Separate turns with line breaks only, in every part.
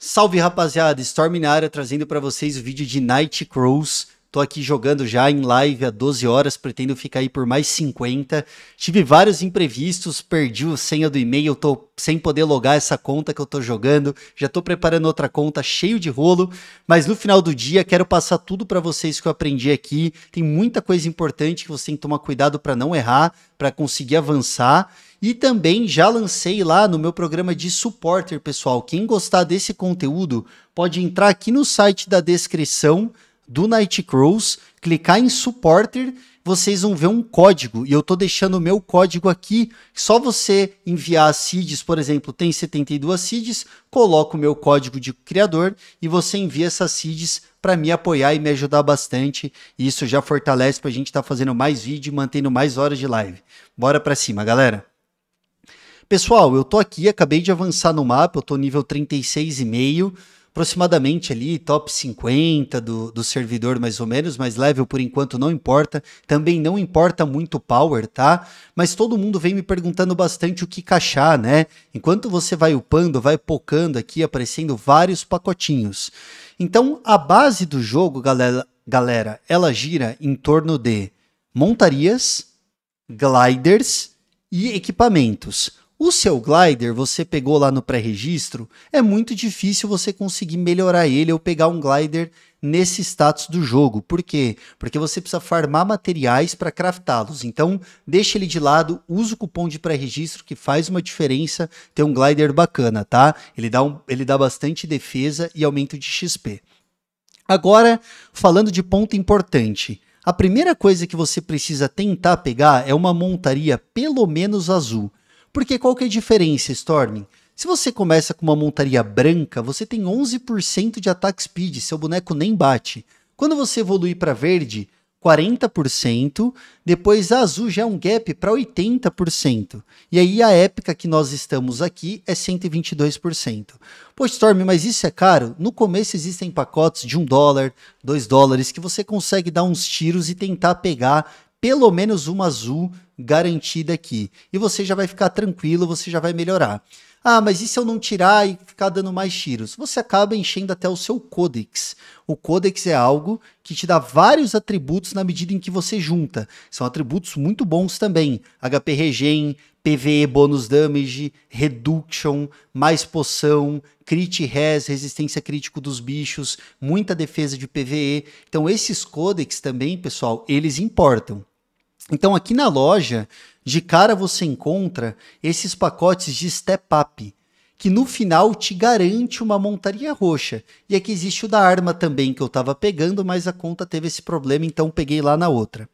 Salve rapaziada, Storm na área trazendo para vocês o vídeo de Night Crows Tô aqui jogando já em live há 12 horas, pretendo ficar aí por mais 50. Tive vários imprevistos, perdi o senha do e-mail, tô sem poder logar essa conta que eu tô jogando. Já tô preparando outra conta, cheio de rolo, mas no final do dia quero passar tudo para vocês que eu aprendi aqui. Tem muita coisa importante que você tem que tomar cuidado para não errar, para conseguir avançar. E também já lancei lá no meu programa de supporter, pessoal. Quem gostar desse conteúdo pode entrar aqui no site da descrição do Nightcrows, clicar em Supporter, vocês vão ver um código, e eu estou deixando o meu código aqui, só você enviar as seeds, por exemplo, tem 72 seeds, coloca o meu código de criador e você envia essas seeds para me apoiar e me ajudar bastante, isso já fortalece para a gente estar tá fazendo mais vídeo e mantendo mais horas de live. Bora para cima, galera! Pessoal, eu tô aqui, acabei de avançar no mapa, eu tô nível 36,5, aproximadamente ali top 50 do, do servidor, mais ou menos, mas level por enquanto não importa. Também não importa muito power, tá? Mas todo mundo vem me perguntando bastante o que caixar, né? Enquanto você vai upando, vai pocando aqui, aparecendo vários pacotinhos. Então, a base do jogo, galera, galera ela gira em torno de montarias, gliders e equipamentos. O seu glider, você pegou lá no pré-registro, é muito difícil você conseguir melhorar ele ou pegar um glider nesse status do jogo. Por quê? Porque você precisa farmar materiais para craftá-los. Então, deixa ele de lado, usa o cupom de pré-registro que faz uma diferença ter um glider bacana, tá? Ele dá, um, ele dá bastante defesa e aumento de XP. Agora, falando de ponto importante, a primeira coisa que você precisa tentar pegar é uma montaria pelo menos azul. Porque qual que é a diferença, Storming? Se você começa com uma montaria branca, você tem 11% de attack speed, seu boneco nem bate. Quando você evoluir para verde, 40%, depois a azul já é um gap para 80%. E aí a épica que nós estamos aqui é 122%. Pô, Storm, mas isso é caro? No começo existem pacotes de 1 dólar, 2 dólares, que você consegue dar uns tiros e tentar pegar pelo menos uma azul garantida aqui. E você já vai ficar tranquilo, você já vai melhorar. Ah, mas e se eu não tirar e ficar dando mais tiros? Você acaba enchendo até o seu codex. O codex é algo que te dá vários atributos na medida em que você junta. São atributos muito bons também. HP Regen, PVE bônus damage, reduction, mais poção, crit res, resistência crítico dos bichos, muita defesa de PVE. Então esses codex também, pessoal, eles importam. Então aqui na loja, de cara você encontra esses pacotes de Step Up, que no final te garante uma montaria roxa. E aqui existe o da arma também que eu estava pegando, mas a conta teve esse problema, então peguei lá na outra.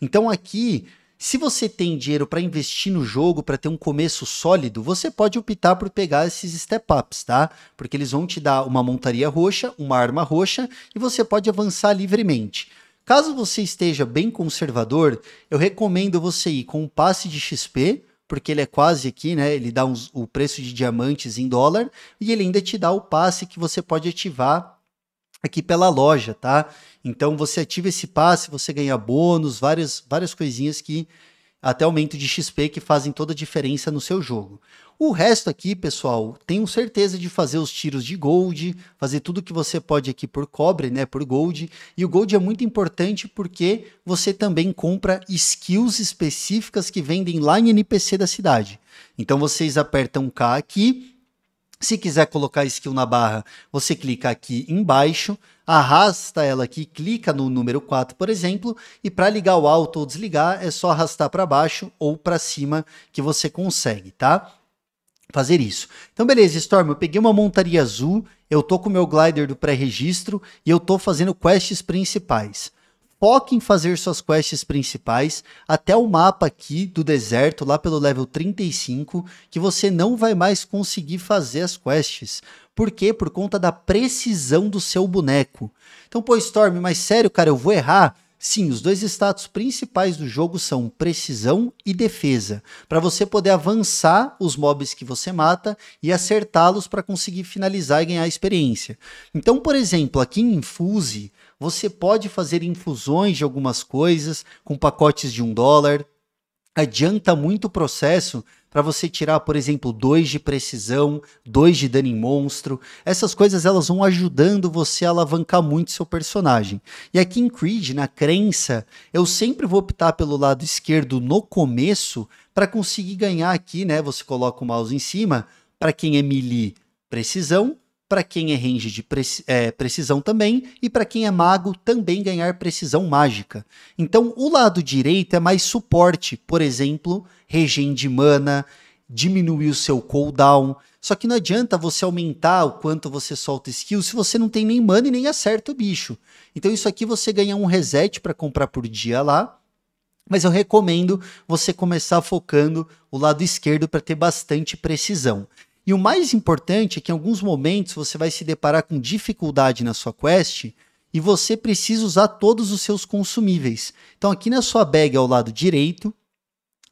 Então aqui, se você tem dinheiro para investir no jogo, para ter um começo sólido, você pode optar por pegar esses step ups, tá? Porque eles vão te dar uma montaria roxa, uma arma roxa e você pode avançar livremente. Caso você esteja bem conservador, eu recomendo você ir com um passe de XP, porque ele é quase aqui, né? Ele dá uns, o preço de diamantes em dólar e ele ainda te dá o passe que você pode ativar aqui pela loja, tá? Então você ativa esse passe, você ganha bônus, várias, várias coisinhas que até aumento de XP que fazem toda a diferença no seu jogo. O resto aqui, pessoal, tenho certeza de fazer os tiros de gold, fazer tudo que você pode aqui por cobre, né, por gold. E o gold é muito importante porque você também compra skills específicas que vendem lá em NPC da cidade. Então vocês apertam K aqui se quiser colocar skill na barra, você clica aqui embaixo, arrasta ela aqui, clica no número 4, por exemplo, e para ligar o alto ou desligar, é só arrastar para baixo ou para cima que você consegue, tá? Fazer isso. Então, beleza, Storm, eu peguei uma montaria azul, eu tô com o meu glider do pré-registro e eu tô fazendo quests principais foque em fazer suas quests principais até o mapa aqui do deserto, lá pelo level 35, que você não vai mais conseguir fazer as quests. Por quê? Por conta da precisão do seu boneco. Então, pô, Storm, mas sério, cara, eu vou errar? Sim, os dois status principais do jogo são precisão e defesa, para você poder avançar os mobs que você mata e acertá-los para conseguir finalizar e ganhar experiência. Então, por exemplo, aqui em Infuse, você pode fazer infusões de algumas coisas com pacotes de um dólar. Adianta muito o processo para você tirar, por exemplo, dois de precisão, dois de dano em monstro. Essas coisas elas vão ajudando você a alavancar muito seu personagem. E aqui em Creed, na crença, eu sempre vou optar pelo lado esquerdo no começo para conseguir ganhar aqui, né? Você coloca o mouse em cima, para quem é melee, precisão, para quem é range de pre é, precisão também, e para quem é mago também ganhar precisão mágica. Então, o lado direito é mais suporte, por exemplo, regen de mana, diminuir o seu cooldown. Só que não adianta você aumentar o quanto você solta skill se você não tem nem mana e nem acerta o bicho. Então, isso aqui você ganha um reset para comprar por dia lá. Mas eu recomendo você começar focando o lado esquerdo para ter bastante precisão. E o mais importante é que em alguns momentos você vai se deparar com dificuldade na sua quest e você precisa usar todos os seus consumíveis. Então aqui na sua bag ao lado direito,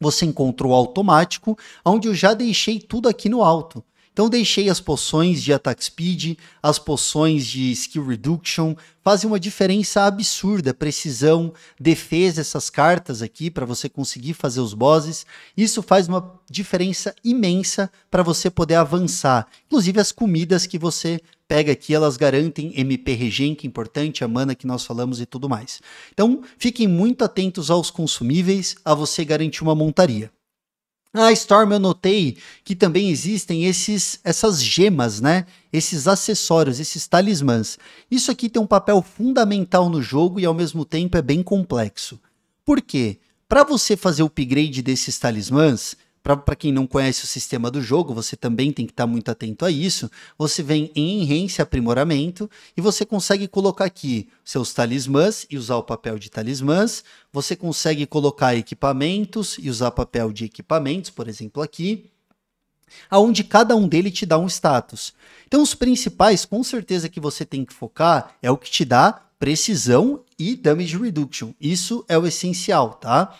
você encontra o automático, onde eu já deixei tudo aqui no alto. Então deixei as poções de attack speed, as poções de skill reduction, fazem uma diferença absurda, precisão, defesa essas cartas aqui para você conseguir fazer os bosses. Isso faz uma diferença imensa para você poder avançar. Inclusive as comidas que você pega aqui, elas garantem MP regen, que é importante, a mana que nós falamos e tudo mais. Então, fiquem muito atentos aos consumíveis, a você garantir uma montaria. Na Storm, eu notei que também existem esses, essas gemas, né? Esses acessórios, esses talismãs. Isso aqui tem um papel fundamental no jogo e ao mesmo tempo é bem complexo. Por quê? Para você fazer o upgrade desses talismãs, para quem não conhece o sistema do jogo, você também tem que estar tá muito atento a isso. Você vem em Enhance Aprimoramento e você consegue colocar aqui seus talismãs e usar o papel de talismãs. Você consegue colocar equipamentos e usar papel de equipamentos, por exemplo, aqui. Aonde cada um dele te dá um status. Então, os principais, com certeza, que você tem que focar é o que te dá precisão e damage reduction. Isso é o essencial, tá?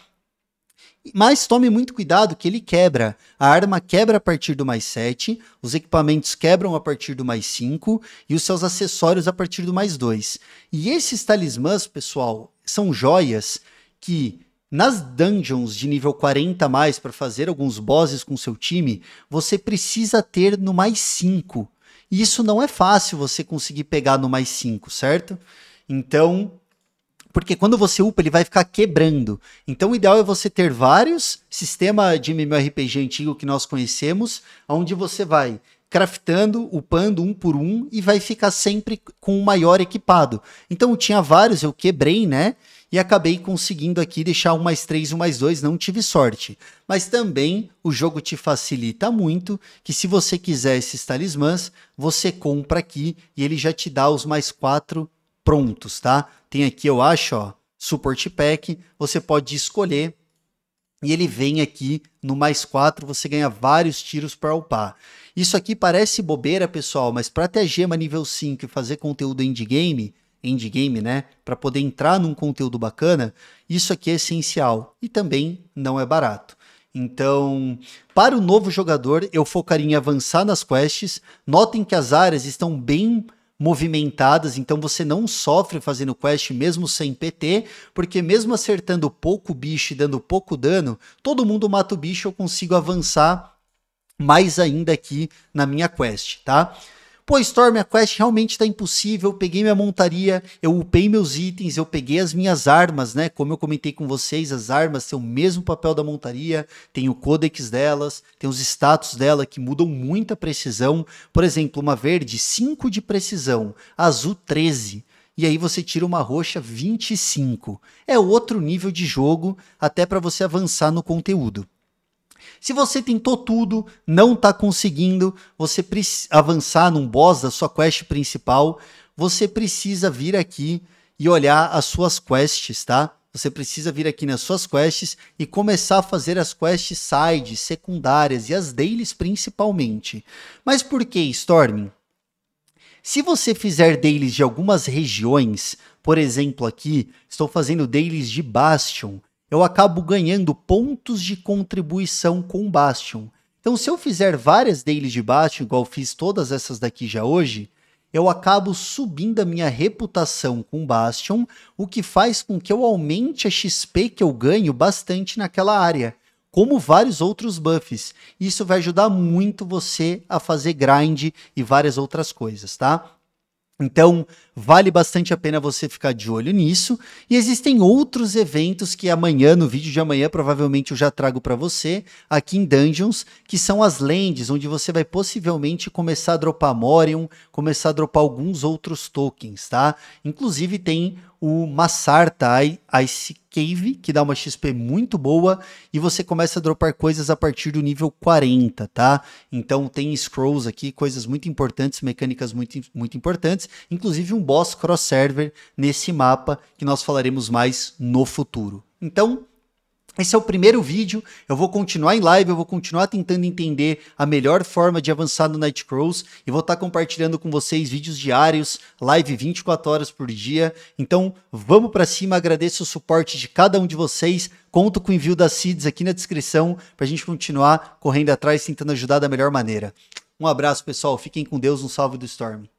Mas tome muito cuidado que ele quebra. A arma quebra a partir do mais 7, os equipamentos quebram a partir do mais 5 e os seus acessórios a partir do mais 2. E esses talismãs, pessoal, são joias que nas dungeons de nível 40 mais para fazer alguns bosses com seu time, você precisa ter no mais 5. E isso não é fácil você conseguir pegar no mais 5, certo? Então, porque quando você upa, ele vai ficar quebrando. Então, o ideal é você ter vários sistema de MMORPG antigo que nós conhecemos, onde você vai craftando, upando um por um e vai ficar sempre com o maior equipado. Então, eu tinha vários, eu quebrei, né? E acabei conseguindo aqui deixar um mais três, um mais dois, não tive sorte. Mas também o jogo te facilita muito, que se você quiser esses talismãs, você compra aqui e ele já te dá os mais quatro prontos, tá? Tem aqui, eu acho, ó, Support Pack, você pode escolher e ele vem aqui no mais 4, você ganha vários tiros para upar. Isso aqui parece bobeira, pessoal, mas para ter gema nível 5 e fazer conteúdo endgame, endgame, né, para poder entrar num conteúdo bacana, isso aqui é essencial e também não é barato. Então, para o novo jogador, eu focaria em avançar nas quests. Notem que as áreas estão bem movimentadas, então você não sofre fazendo quest mesmo sem PT, porque mesmo acertando pouco bicho e dando pouco dano, todo mundo mata o bicho, eu consigo avançar mais ainda aqui na minha quest, tá? Pô, Storm, a quest realmente tá impossível. Eu peguei minha montaria, eu upei meus itens, eu peguei as minhas armas, né? Como eu comentei com vocês, as armas têm o mesmo papel da montaria, tem o codex delas, tem os status dela que mudam muita precisão. Por exemplo, uma verde, 5 de precisão, azul, 13 e aí você tira uma roxa 25. É outro nível de jogo, até para você avançar no conteúdo. Se você tentou tudo, não está conseguindo, você avançar num boss da sua quest principal, você precisa vir aqui e olhar as suas quests, tá? Você precisa vir aqui nas suas quests e começar a fazer as quests side, secundárias e as dailies principalmente. Mas por que Storming? Se você fizer dailies de algumas regiões, por exemplo aqui, estou fazendo dailies de Bastion, eu acabo ganhando pontos de contribuição com Bastion. Então, se eu fizer várias dailies de Bastion, igual fiz todas essas daqui já hoje, eu acabo subindo a minha reputação com Bastion, o que faz com que eu aumente a XP que eu ganho bastante naquela área, como vários outros buffs. Isso vai ajudar muito você a fazer grind e várias outras coisas, tá? Então, vale bastante a pena você ficar de olho nisso. E existem outros eventos que amanhã, no vídeo de amanhã, provavelmente eu já trago para você aqui em Dungeons, que são as lands, onde você vai possivelmente começar a dropar Morion, começar a dropar alguns outros tokens, tá? Inclusive tem o Massarta Ice Cave, que dá uma XP muito boa, e você começa a dropar coisas a partir do nível 40, tá? Então tem scrolls aqui, coisas muito importantes, mecânicas muito, muito importantes, inclusive um boss cross-server nesse mapa que nós falaremos mais no futuro. Então, esse é o primeiro vídeo. Eu vou continuar em live, eu vou continuar tentando entender a melhor forma de avançar no Nightcrawls e vou estar compartilhando com vocês vídeos diários, live 24 horas por dia. Então, vamos para cima. Agradeço o suporte de cada um de vocês. Conto com o envio das seeds aqui na descrição para a gente continuar correndo atrás, tentando ajudar da melhor maneira. Um abraço, pessoal. Fiquem com Deus. Um salve do Storm.